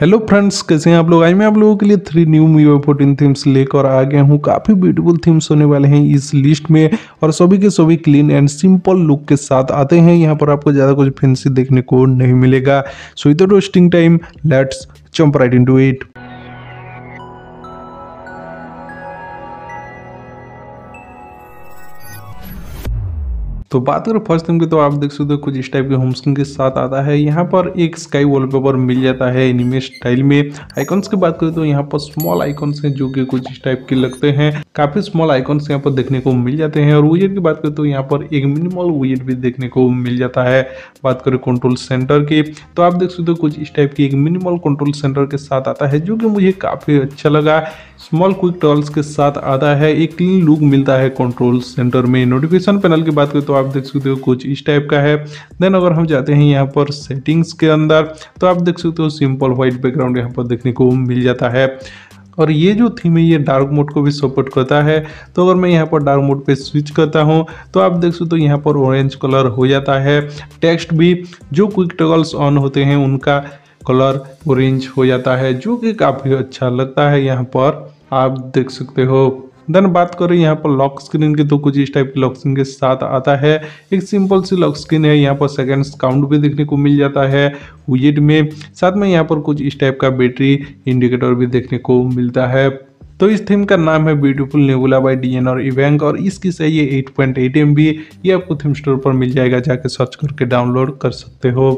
hello friends कैसे हैं आप लोग आई मैं आप लोगों के लिए three new MIUI fourteen themes लेकर आ गया हूँ काफ़ी ब्यूटीफुल थीम्स होने वाले हैं इस लिस्ट में और सभी के सभी क्लीन एंड सिंपल लुक के साथ आते हैं यहाँ पर आपको ज़्यादा कुछ फैंसी देखने को नहीं मिलेगा सो इधर roasting time let's jump right to it तो बात करो फर्स्ट थिंग की तो आप देख सकते हो कुछ इस टाइप के होम स्क्रीन के साथ आता है यहाँ पर एक स्काई वॉलपेपर मिल जाता है एनिमे स्टाइल में आइकॉन्स की बात करें तो यहाँ पर स्मॉल आइकॉन्स हैं जो कि कुछ इस टाइप के लगते हैं काफी स्मॉल आइकॉन्स यहाँ पर देखने को मिल जाते हैं और वजेट की बात करें तो यहाँ पर एक मिनिमल वजेट भी देखने को मिल जाता है बात करें कंट्रोल सेंटर की तो आप देख सकते हो कुछ इस टाइप की एक मिनिमल कंट्रोल सेंटर के साथ आता है जो कि मुझे काफ़ी अच्छा लगा स्मॉल क्विक टॉल्स के साथ आता है एक क्लीन लुक मिलता है कंट्रोल सेंटर में नोटिफिकेशन पैनल की बात करें तो आप देख सकते हो कुछ इस टाइप का है देन अगर हम जाते हैं यहाँ पर सेटिंग्स के अंदर तो आप देख सकते हो सिंपल व्हाइट बैकग्राउंड यहाँ पर देखने को मिल जाता है और ये जो थीम है ये डार्क मोड को भी सपोर्ट करता है तो अगर मैं यहाँ पर डार्क मोड पे स्विच करता हूँ तो आप देख सकते हो यहाँ पर ऑरेंज कलर हो जाता है टेक्स्ट भी जो क्विक टगल्स ऑन होते हैं उनका कलर ऑरेंज हो जाता है जो कि काफ़ी अच्छा लगता है यहाँ पर आप देख सकते हो देन बात करें यहाँ पर लॉक स्क्रीन की तो कुछ इस टाइप की लॉक स्क्रीन के साथ आता है एक सिंपल सी लॉक स्क्रीन है यहाँ पर सेकेंड्स काउंट भी देखने को मिल जाता है वेट में साथ में यहाँ पर कुछ इस टाइप का बैटरी इंडिकेटर भी देखने को मिलता है तो इस थीम का नाम है beautiful nebula by D N और इवेंक और इसकी सही है एट पॉइंट एट एम बी ये आपको थीम स्टोर पर मिल जाएगा जाके सर्च करके डाउनलोड कर सकते हो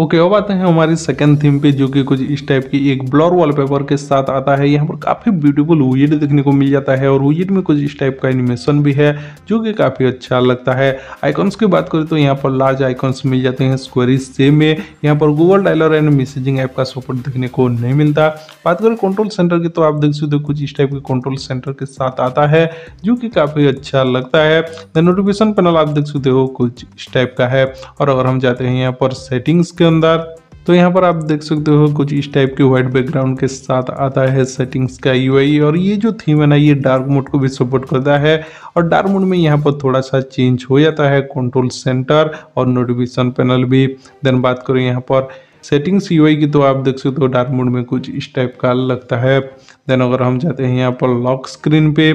ओके okay, अब आते हैं हमारी सेकंड थीम पे जो कि कुछ इस टाइप की एक ब्लॉर वॉलपेपर के साथ आता है यहाँ पर काफ़ी ब्यूटीफुल हुड देखने को मिल जाता है और हुड में कुछ इस टाइप का एनिमेशन भी है जो कि काफ़ी अच्छा लगता है आइकॉन्स की बात करें तो यहाँ पर लार्ज आइकॉन्स मिल जाते हैं स्क्वेरिज से में यहाँ पर Google dialer and messaging app का सपोर्ट देखने को नहीं मिलता बात करें कंट्रोल सेंटर की तो आप देख सकते हो कुछ इस टाइप के कंट्रोल सेंटर के साथ आता है जो कि काफ़ी अच्छा लगता है नोटिफिकेशन पैनल आप देख सकते हो कुछ इस टाइप का है और अगर हम जाते हैं यहाँ पर सेटिंग्स इसके अंदर तो यहाँ पर आप देख सकते हो कुछ इस टाइप के व्हाइट बैकग्राउंड के साथ आता है सेटिंग्स का यूआई और ये जो थीम है ना ये डार्क मोड को भी सपोर्ट करता है और डार्क मोड में यहाँ पर थोड़ा सा चेंज हो जाता है कंट्रोल सेंटर और नोटिफिकेशन पैनल भी देन बात करें यहाँ पर सेटिंग्स यूआई की तो आप देख सकते हो डार्क मोड में कुछ इस टाइप का लगता है देन अगर हम जाते हैं यहाँ पर लॉक स्क्रीन पे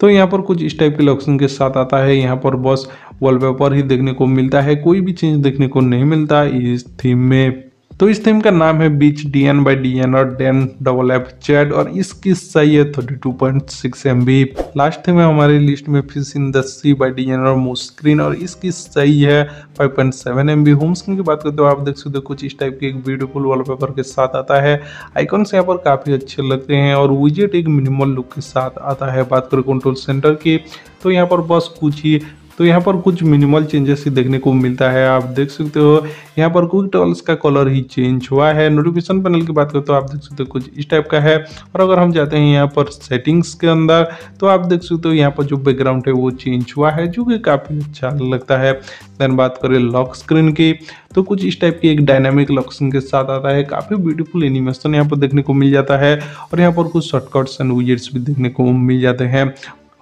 तो यहाँ पर कुछ इस टाइप के लॉक्सन के साथ आता है यहाँ पर बस वॉलपेपर ही देखने को मिलता है कोई भी चेंज देखने को नहीं मिलता इस थीम में तो इस थीम का नाम है बीच D N by D N और डेन डबल एफ चैट और इसकी सही है thirty two point six M B last theme है हमारे लिस्ट में fish in the C by D N और स्क्रीन और इसकी सही है five point seven M B home screen की बात करते हो आप देख सकते हो कुछ इस टाइप के एक ब्यूटीफुल वॉलपेपर के साथ आता है आइकॉन्स यहाँ पर काफ़ी अच्छे लगते हैं और विजेट एक मिनिमल लुक के साथ आता है बात करें कंट्रोल सेंटर की तो यहाँ पर बस कुछ ही तो यहाँ पर कुछ मिनिमल चेंजेस ही देखने को मिलता है आप देख सकते हो यहाँ पर कुछ टॉल्स का कलर ही चेंज हुआ है नोटिफिकेशन पैनल की बात करें तो आप देख सकते हो कुछ इस टाइप का है और अगर हम जाते हैं यहाँ पर सेटिंग्स के अंदर तो आप देख सकते हो यहाँ पर जो बैकग्राउंड है वो चेंज हुआ है जो कि काफ़ी अच्छा लगता है देन बात करें लॉक स्क्रीन की तो कुछ इस टाइप की एक डायनामिक स्क्रीन के साथ आता है काफ़ी ब्यूटीफुल एनिमेशन यहाँ पर देखने को मिल जाता है और यहाँ पर कुछ शॉर्टकट्स एंड विजेट्स भी देखने को मिल जाते हैं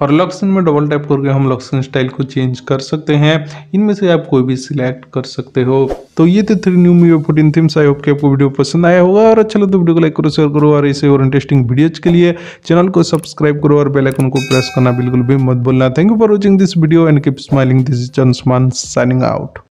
और लक्सन में डबल टैप करके हम लक्सन स्टाइल को चेंज कर सकते हैं इनमें से आप कोई भी सिलेक्ट कर सकते हो तो ये थे three new MIUI fourteen themes I hope कि आपको वीडियो पसंद आया होगा और अच्छा लगता तो वीडियो को लाइक करो शेयर करो और ऐसे और इंटरेस्टिंग वीडियोज के लिए चैनल को सब्सक्राइब करो और बेलाइकन को प्रेस करना बिल्कुल भी मत बोलना thank you for watching this video and keep smiling this is signing out